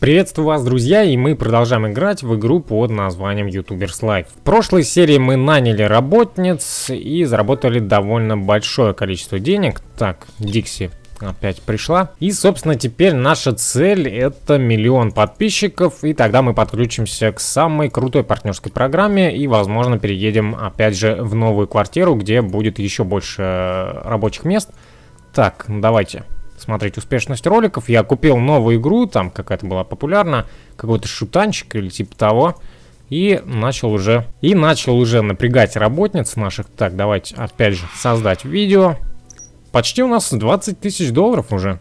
Приветствую вас, друзья, и мы продолжаем играть в игру под названием YouTubers Life. В прошлой серии мы наняли работниц и заработали довольно большое количество денег. Так, Дикси опять пришла. И, собственно, теперь наша цель это миллион подписчиков, и тогда мы подключимся к самой крутой партнерской программе и, возможно, переедем, опять же, в новую квартиру, где будет еще больше э, рабочих мест. Так, давайте. Давайте смотреть успешность роликов. Я купил новую игру, там какая-то была популярна, какой-то шутанчик или типа того. И начал уже, и начал уже напрягать работниц наших. Так, давайте опять же создать видео. Почти у нас 20 тысяч долларов уже.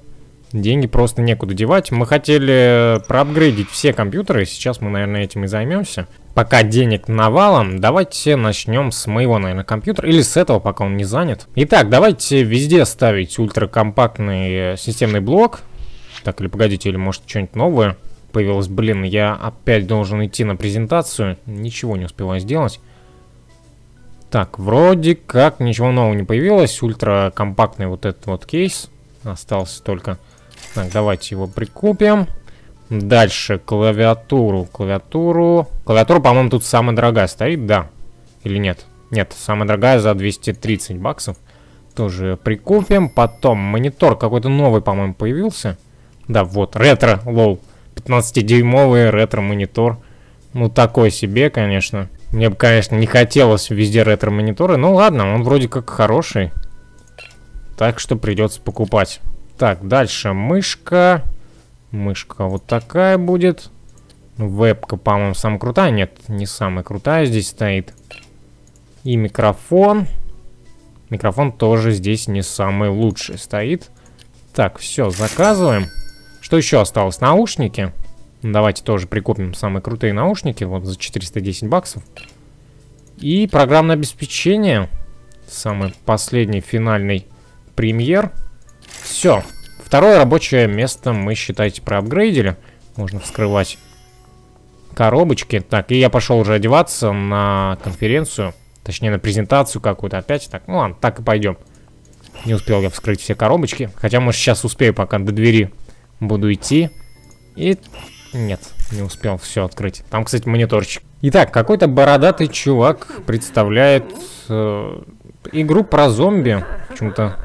Деньги просто некуда девать. Мы хотели проапгрейдить все компьютеры, сейчас мы, наверное, этим и займемся пока денег навалом, давайте начнем с моего, наверное, компьютера, или с этого, пока он не занят. Итак, давайте везде ставить ультракомпактный э, системный блок. Так, или погодите, или может что-нибудь новое появилось. Блин, я опять должен идти на презентацию, ничего не успеваю сделать. Так, вроде как ничего нового не появилось. Ультракомпактный вот этот вот кейс остался только. Так, давайте его прикупим. Дальше клавиатуру. Клавиатуру. Клавиатура, по-моему, тут самая дорогая стоит, да. Или нет? Нет, самая дорогая за 230 баксов. Тоже прикупим. Потом монитор какой-то новый, по-моему, появился. Да, вот, ретро, лол. 15-дюймовый ретро-монитор. Ну, такой себе, конечно. Мне бы, конечно, не хотелось везде ретро-мониторы. Ну, ладно, он вроде как хороший. Так что придется покупать. Так, дальше мышка. Мышка вот такая будет. Ну, вебка, по-моему, самая крутая. Нет, не самая крутая здесь стоит. И микрофон. Микрофон тоже здесь не самый лучший стоит. Так, все, заказываем. Что еще осталось? Наушники. Ну, давайте тоже прикупим самые крутые наушники. Вот за 410 баксов. И программное обеспечение. Самый последний финальный премьер. Все. Второе рабочее место мы, считайте, проапгрейдили. Можно вскрывать коробочки. Так, и я пошел уже одеваться на конференцию. Точнее, на презентацию какую-то опять. Так, ну ладно, так и пойдем. Не успел я вскрыть все коробочки. Хотя, может, сейчас успею, пока до двери буду идти. И... Нет, не успел все открыть. Там, кстати, мониторчик. Итак, какой-то бородатый чувак представляет э, игру про зомби. Почему-то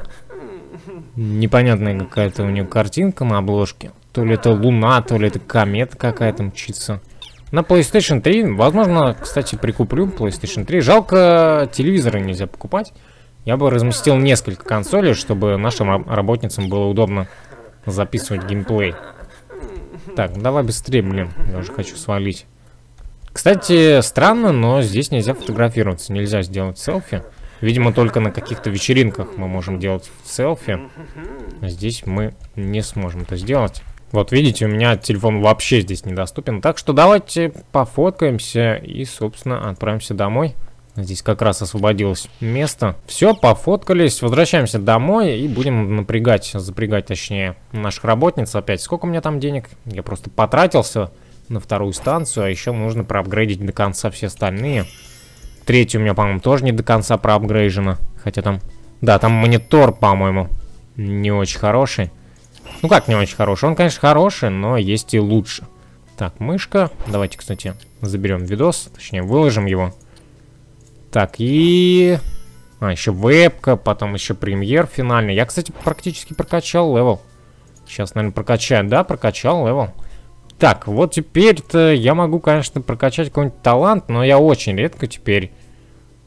непонятная какая-то у нее картинка на обложке. То ли это луна, то ли это комета какая-то мчится. На PlayStation 3, возможно, кстати, прикуплю PlayStation 3. Жалко, телевизоры нельзя покупать. Я бы разместил несколько консолей, чтобы нашим работницам было удобно записывать геймплей. Так, давай быстрее, блин. Я уже хочу свалить. Кстати, странно, но здесь нельзя фотографироваться. Нельзя сделать селфи. Видимо, только на каких-то вечеринках мы можем делать селфи. А здесь мы не сможем это сделать. Вот видите, у меня телефон вообще здесь недоступен. Так что давайте пофоткаемся и, собственно, отправимся домой. Здесь как раз освободилось место. Все, пофоткались. Возвращаемся домой и будем напрягать, запрягать, точнее, наших работниц опять. Сколько у меня там денег? Я просто потратился на вторую станцию, а еще нужно проапгрейдить до конца все остальные. Третий у меня, по-моему, тоже не до конца проапгрейжена. Хотя там... Да, там монитор, по-моему, не очень хороший. Ну как не очень хороший? Он, конечно, хороший, но есть и лучше. Так, мышка. Давайте, кстати, заберем видос. Точнее, выложим его. Так, и... А, еще вебка, потом еще премьер финальный. Я, кстати, практически прокачал левел. Сейчас, наверное, прокачаю. Да, прокачал левел. Так, вот теперь-то я могу, конечно, прокачать какой-нибудь талант, но я очень редко теперь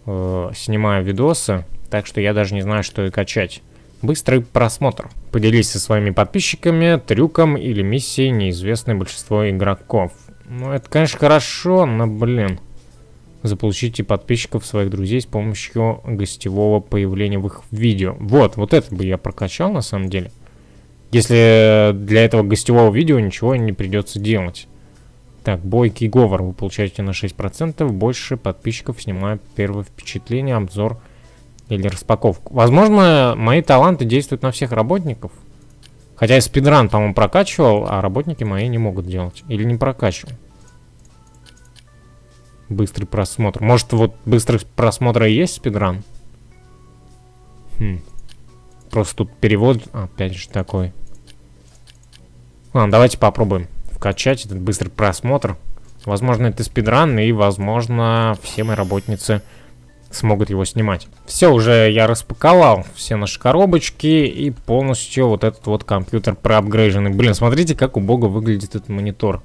э, снимаю видосы, так что я даже не знаю, что и качать. Быстрый просмотр. Поделись со своими подписчиками трюком или миссией, неизвестной большинство игроков. Ну, это, конечно, хорошо, но, блин. Заполучите подписчиков своих друзей с помощью гостевого появления в их видео. Вот, вот это бы я прокачал, на самом деле. Если для этого гостевого видео ничего не придется делать. Так, бойкий говор. Вы получаете на 6% больше подписчиков, снимая первое впечатление, обзор или распаковку. Возможно, мои таланты действуют на всех работников. Хотя я спидран, по-моему, прокачивал, а работники мои не могут делать. Или не прокачивал. Быстрый просмотр. Может, вот быстрых просмотра и есть спидран? Хм. Просто тут перевод опять же такой. Ладно, давайте попробуем вкачать этот быстрый просмотр. Возможно, это спидран, и, возможно, все мои работницы смогут его снимать. Все, уже я распаковал все наши коробочки и полностью вот этот вот компьютер проапгрейженный. Блин, смотрите, как убого выглядит этот монитор.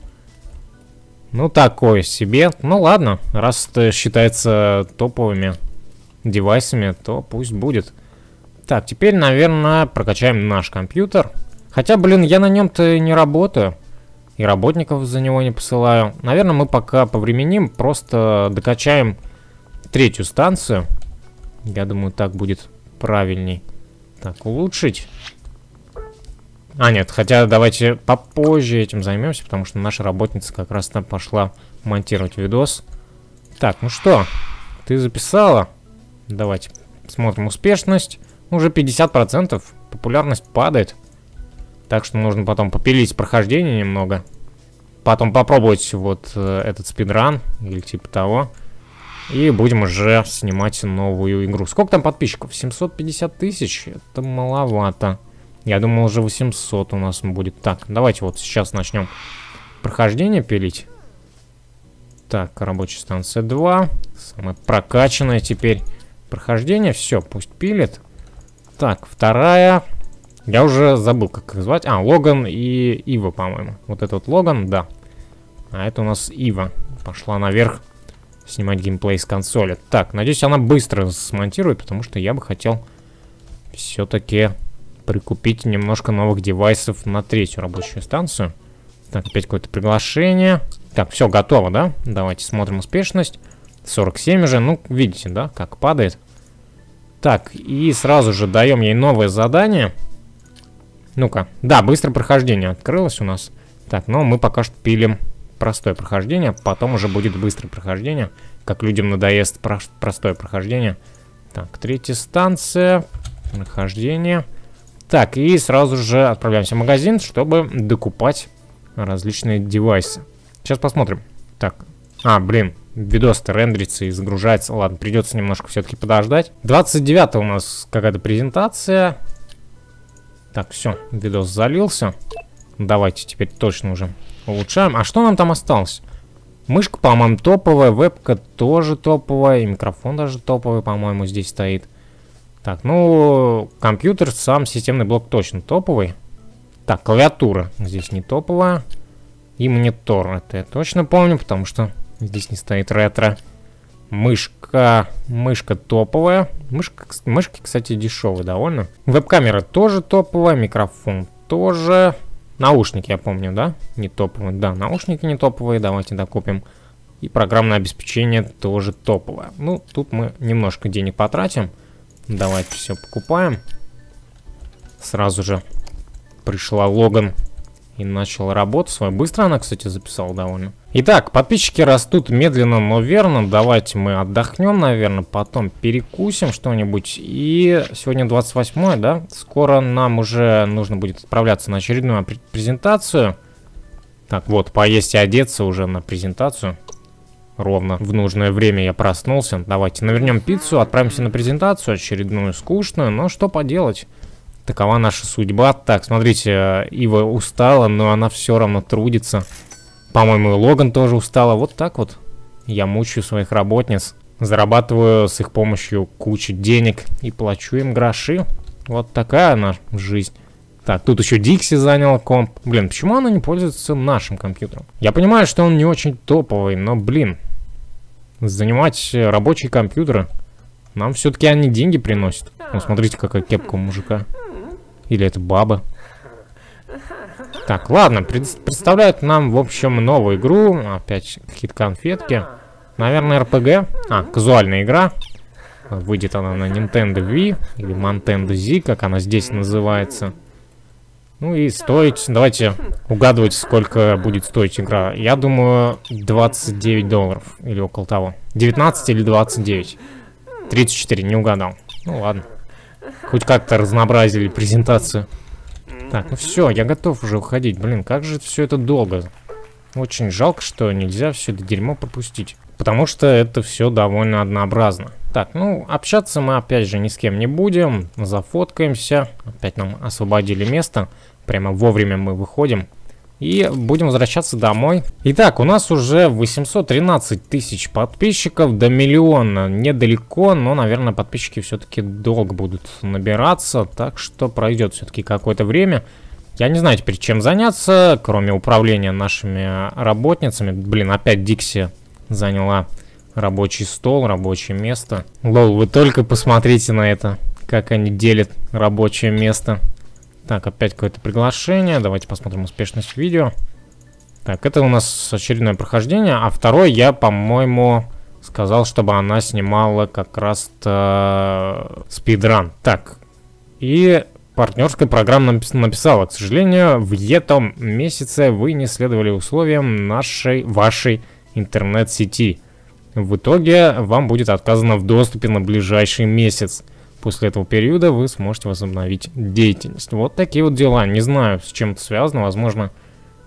Ну, такое себе. Ну, ладно, раз это считается топовыми девайсами, то пусть будет. Так, теперь, наверное, прокачаем наш компьютер. Хотя, блин, я на нем-то не работаю. И работников за него не посылаю. Наверное, мы пока повременим, просто докачаем третью станцию. Я думаю, так будет правильней. Так, улучшить. А, нет, хотя давайте попозже этим займемся, потому что наша работница как раз там пошла монтировать видос. Так, ну что, ты записала? Давайте посмотрим успешность. Ну, уже 50%. Популярность падает. Так что нужно потом попилить прохождение немного. Потом попробовать вот э, этот спидран или типа того. И будем уже снимать новую игру. Сколько там подписчиков? 750 тысяч? Это маловато. Я думал, уже 800 у нас будет. Так, давайте вот сейчас начнем прохождение пилить. Так, рабочая станция 2. Самое прокачанное теперь прохождение. Все, пусть пилит. Так, вторая. Я уже забыл, как их звать. А, Логан и Ива, по-моему. Вот это вот Логан, да. А это у нас Ива. Пошла наверх снимать геймплей с консоли. Так, надеюсь, она быстро смонтирует, потому что я бы хотел все-таки прикупить немножко новых девайсов на третью рабочую станцию. Так, опять какое-то приглашение. Так, все, готово, да? Давайте смотрим успешность. 47 уже, ну, видите, да, как падает. Так, и сразу же даем ей новое задание. Ну-ка. Да, быстрое прохождение открылось у нас. Так, но ну, мы пока что пилим простое прохождение. Потом уже будет быстрое прохождение. Как людям надоест про простое прохождение. Так, третья станция. Прохождение. Так, и сразу же отправляемся в магазин, чтобы докупать различные девайсы. Сейчас посмотрим. Так. А, блин видос-то рендерится и загружается. Ладно, придется немножко все-таки подождать. 29 у нас какая-то презентация. Так, все, видос залился. Давайте теперь точно уже улучшаем. А что нам там осталось? Мышка, по-моему, топовая, вебка тоже топовая, и микрофон даже топовый, по-моему, здесь стоит. Так, ну, компьютер, сам системный блок точно топовый. Так, клавиатура здесь не топовая. И монитор, это я точно помню, потому что Здесь не стоит ретро. Мышка. Мышка топовая. Мышка, мышки, кстати, дешевые довольно. Веб-камера тоже топовая. Микрофон тоже. Наушники, я помню, да? Не топовые. Да, наушники не топовые. Давайте докупим. И программное обеспечение тоже топовое. Ну, тут мы немножко денег потратим. Давайте все покупаем. Сразу же пришла Логан и начала работу свою. Быстро она, кстати, записала довольно. Итак, подписчики растут медленно, но верно. Давайте мы отдохнем, наверное, потом перекусим что-нибудь. И сегодня 28 да? Скоро нам уже нужно будет отправляться на очередную презентацию. Так, вот, поесть и одеться уже на презентацию. Ровно в нужное время я проснулся. Давайте навернем пиццу, отправимся на презентацию очередную, скучную, но что поделать. Такова наша судьба. Так, смотрите, Ива устала, но она все равно трудится. По-моему, Логан тоже устала. Вот так вот я мучаю своих работниц. Зарабатываю с их помощью кучу денег и плачу им гроши. Вот такая она жизнь. Так, тут еще Дикси занял комп. Блин, почему она не пользуется нашим компьютером? Я понимаю, что он не очень топовый, но, блин, занимать рабочие компьютеры, нам все-таки они деньги приносят. Ну, смотрите, какая кепка у мужика. Или это баба. Так, ладно, пред представляют нам, в общем, новую игру. Опять какие-то конфетки. Наверное, РПГ. А, казуальная игра. Выйдет она на Nintendo Wii или Nintendo Z, как она здесь называется. Ну и стоить, давайте угадывать, сколько будет стоить игра. Я думаю, 29 долларов или около того. 19 или 29. 34, не угадал. Ну ладно. Хоть как-то разнообразили презентацию. Так, ну все, я готов уже уходить. Блин, как же все это долго. Очень жалко, что нельзя все это дерьмо пропустить. Потому что это все довольно однообразно. Так, ну, общаться мы опять же ни с кем не будем. Зафоткаемся. Опять нам освободили место. Прямо вовремя мы выходим. И будем возвращаться домой. Итак, у нас уже 813 тысяч подписчиков до миллиона. Недалеко, но, наверное, подписчики все-таки долго будут набираться. Так что пройдет все-таки какое-то время. Я не знаю теперь, чем заняться, кроме управления нашими работницами. Блин, опять Дикси заняла рабочий стол, рабочее место. Лол, вы только посмотрите на это, как они делят рабочее место. Так, опять какое-то приглашение. Давайте посмотрим успешность видео. Так, это у нас очередное прохождение. А второй я, по-моему, сказал, чтобы она снимала как раз-то спидран. Э, так, и партнерская программа написала, к сожалению, в этом месяце вы не следовали условиям нашей, вашей интернет-сети. В итоге вам будет отказано в доступе на ближайший месяц. После этого периода вы сможете возобновить деятельность. Вот такие вот дела. Не знаю, с чем это связано. Возможно,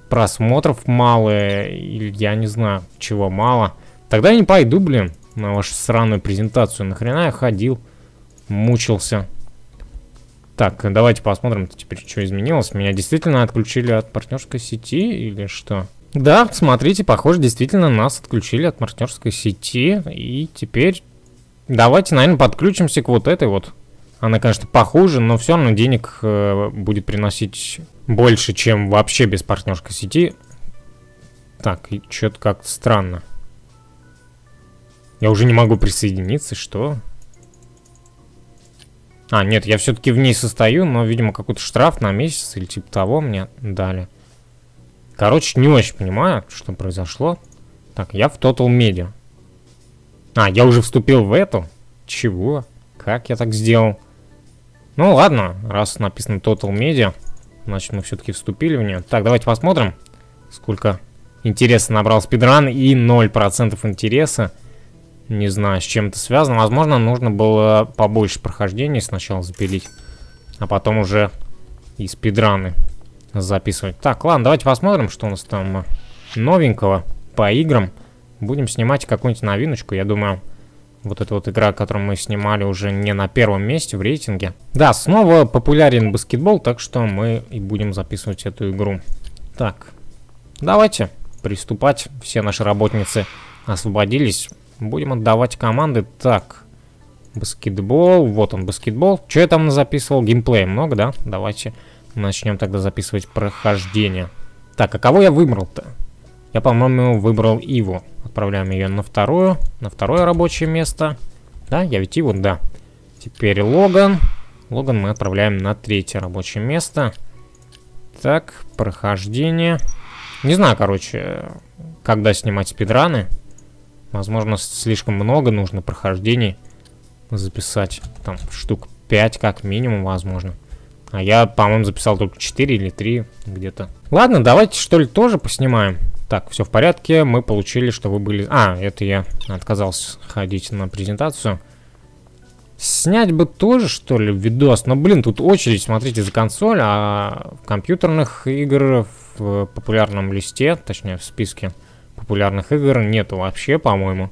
просмотров мало, или я не знаю, чего мало. Тогда я не пойду, блин, на вашу сраную презентацию. Нахрена я ходил, мучился. Так, давайте посмотрим, теперь что изменилось. Меня действительно отключили от партнерской сети или что? Да, смотрите, похоже, действительно нас отключили от партнерской сети. И теперь Давайте, наверное, подключимся к вот этой вот. Она, конечно, похуже, но все равно денег э, будет приносить больше, чем вообще без партнерской сети. Так, и что-то как-то странно. Я уже не могу присоединиться, что? А, нет, я все-таки в ней состою, но, видимо, какой-то штраф на месяц или типа того мне дали. Короче, не очень понимаю, что произошло. Так, я в Total Media. А, я уже вступил в эту? Чего? Как я так сделал? Ну ладно, раз написано Total Media, значит мы все-таки вступили в нее. Так, давайте посмотрим, сколько интереса набрал спидран и 0% интереса. Не знаю, с чем это связано. Возможно, нужно было побольше прохождений сначала запилить, а потом уже и спидраны записывать. Так, ладно, давайте посмотрим, что у нас там новенького по играм. Будем снимать какую-нибудь новиночку, я думаю... Вот эта вот игра, которую мы снимали уже не на первом месте в рейтинге. Да, снова популярен баскетбол, так что мы и будем записывать эту игру. Так, давайте приступать. Все наши работницы освободились. Будем отдавать команды. Так, баскетбол. Вот он, баскетбол. Что я там записывал? геймплей, много, да? Давайте начнем тогда записывать прохождение. Так, а кого я выбрал-то? Я, по-моему, выбрал его. Отправляем ее на вторую, на второе рабочее место. Да, я ведь его, да. Теперь Логан. Логан мы отправляем на третье рабочее место. Так, прохождение. Не знаю, короче, когда снимать спидраны. Возможно, слишком много нужно прохождений записать. Там штук 5 как минимум, возможно. А я, по-моему, записал только 4 или 3 где-то. Ладно, давайте что ли тоже поснимаем. Так, все в порядке. Мы получили, что вы были... А, это я отказался ходить на презентацию. Снять бы тоже, что ли, видос? Но, блин, тут очередь, смотрите, за консоль, а в компьютерных игр в популярном листе, точнее, в списке популярных игр нету вообще, по-моему.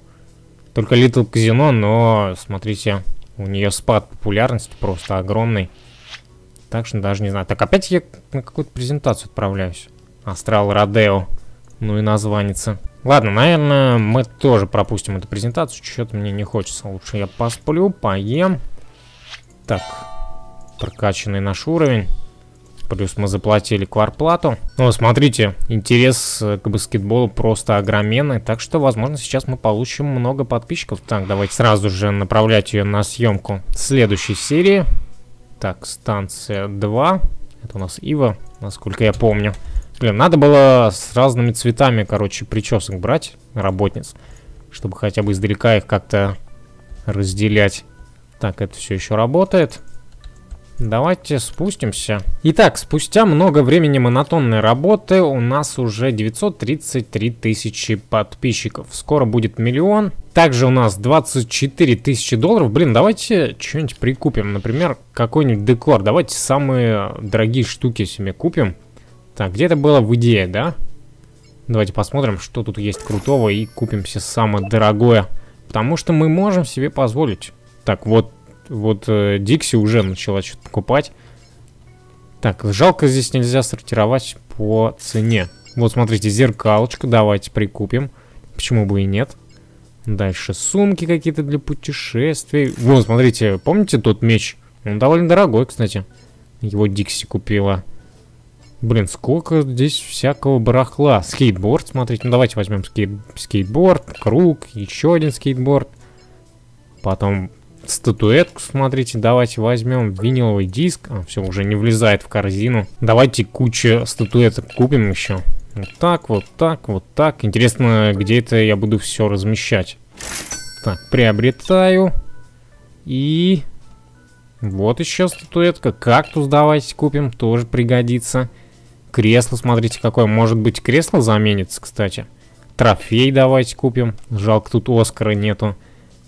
Только Little Casino, но, смотрите, у нее спад популярности просто огромный. Так что даже не знаю. Так, опять я на какую-то презентацию отправляюсь. Астрал Родео. Ну и названится. Ладно, наверное, мы тоже пропустим эту презентацию. чего то мне не хочется. Лучше я посплю, поем. Так, прокачанный наш уровень. Плюс мы заплатили кварплату. Но ну, смотрите, интерес э, к баскетболу просто огроменный. Так что, возможно, сейчас мы получим много подписчиков. Так, давайте сразу же направлять ее на съемку следующей серии. Так, станция 2. Это у нас Ива, насколько я помню. Блин, надо было с разными цветами, короче, причесок брать, работниц, чтобы хотя бы издалека их как-то разделять. Так, это все еще работает. Давайте спустимся. Итак, спустя много времени монотонной работы у нас уже 933 тысячи подписчиков. Скоро будет миллион. Также у нас 24 тысячи долларов. Блин, давайте что-нибудь прикупим. Например, какой-нибудь декор. Давайте самые дорогие штуки себе купим. Так, где-то было в идее, да? Давайте посмотрим, что тут есть крутого и купим все самое дорогое. Потому что мы можем себе позволить. Так, вот, вот э, Дикси уже начала что-то покупать. Так, жалко здесь нельзя сортировать по цене. Вот, смотрите, зеркалочка, давайте прикупим. Почему бы и нет? Дальше сумки какие-то для путешествий. Вот, смотрите, помните тот меч? Он довольно дорогой, кстати. Его Дикси купила. Блин, сколько здесь всякого барахла. Скейтборд, смотрите. Ну, давайте возьмем скейт... скейтборд, круг, еще один скейтборд. Потом статуэтку, смотрите, давайте возьмем виниловый диск. А, все, уже не влезает в корзину. Давайте кучу статуэток купим еще. Вот так, вот так, вот так. Интересно, где это я буду все размещать. Так, приобретаю. И... Вот еще статуэтка. Кактус давайте купим, тоже пригодится. Кресло, смотрите, какое. Может быть, кресло заменится, кстати. Трофей давайте купим. Жалко, тут Оскара нету.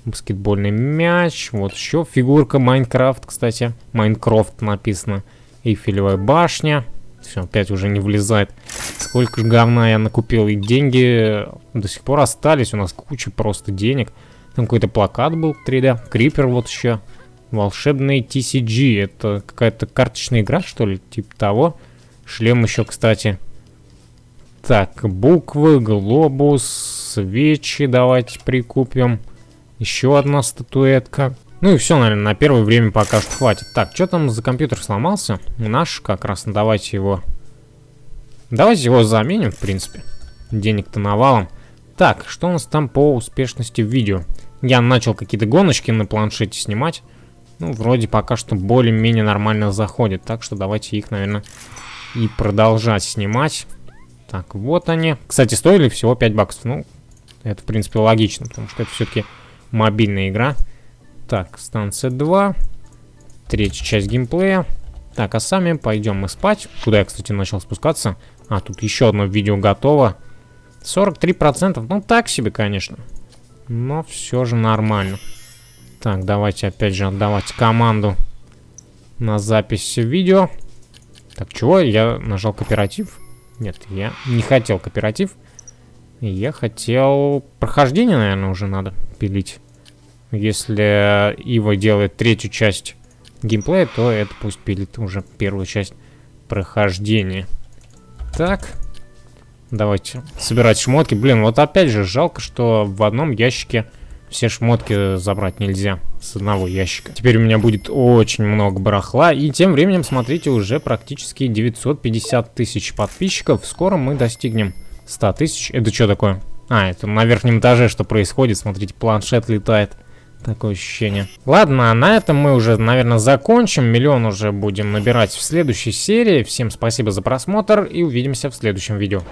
Баскетбольный мяч. Вот еще фигурка Майнкрафт, кстати. Майнкрафт написано. Эйфелевая башня. Все, опять уже не влезает. Сколько же говна я накупил. И деньги до сих пор остались. У нас куча просто денег. Там какой-то плакат был 3D. Крипер вот еще. Волшебный TCG. Это какая-то карточная игра, что ли? Типа того. Шлем еще, кстати. Так, буквы, глобус, свечи давайте прикупим. Еще одна статуэтка. Ну и все, наверное, на первое время пока что хватит. Так, что там за компьютер сломался? Наш как раз, ну, давайте его... Давайте его заменим, в принципе. Денег-то навалом. Так, что у нас там по успешности в видео? Я начал какие-то гоночки на планшете снимать. Ну, вроде пока что более-менее нормально заходит. Так что давайте их, наверное, и продолжать снимать. Так, вот они. Кстати, стоили всего 5 баксов. Ну, это, в принципе, логично, потому что это все-таки мобильная игра. Так, станция 2. Третья часть геймплея. Так, а сами пойдем мы спать. Куда я, кстати, начал спускаться? А, тут еще одно видео готово. 43%. Ну, так себе, конечно. Но все же нормально. Так, давайте опять же отдавать команду на запись видео. Так, чего? Я нажал кооператив. Нет, я не хотел кооператив. Я хотел... Прохождение, наверное, уже надо пилить. Если Ива делает третью часть геймплея, то это пусть пилит уже первую часть прохождения. Так. Давайте собирать шмотки. Блин, вот опять же жалко, что в одном ящике все шмотки забрать нельзя с одного ящика. Теперь у меня будет очень много барахла. И тем временем, смотрите, уже практически 950 тысяч подписчиков. Скоро мы достигнем 100 тысяч. Это что такое? А, это на верхнем этаже что происходит. Смотрите, планшет летает. Такое ощущение. Ладно, а на этом мы уже, наверное, закончим. Миллион уже будем набирать в следующей серии. Всем спасибо за просмотр и увидимся в следующем видео.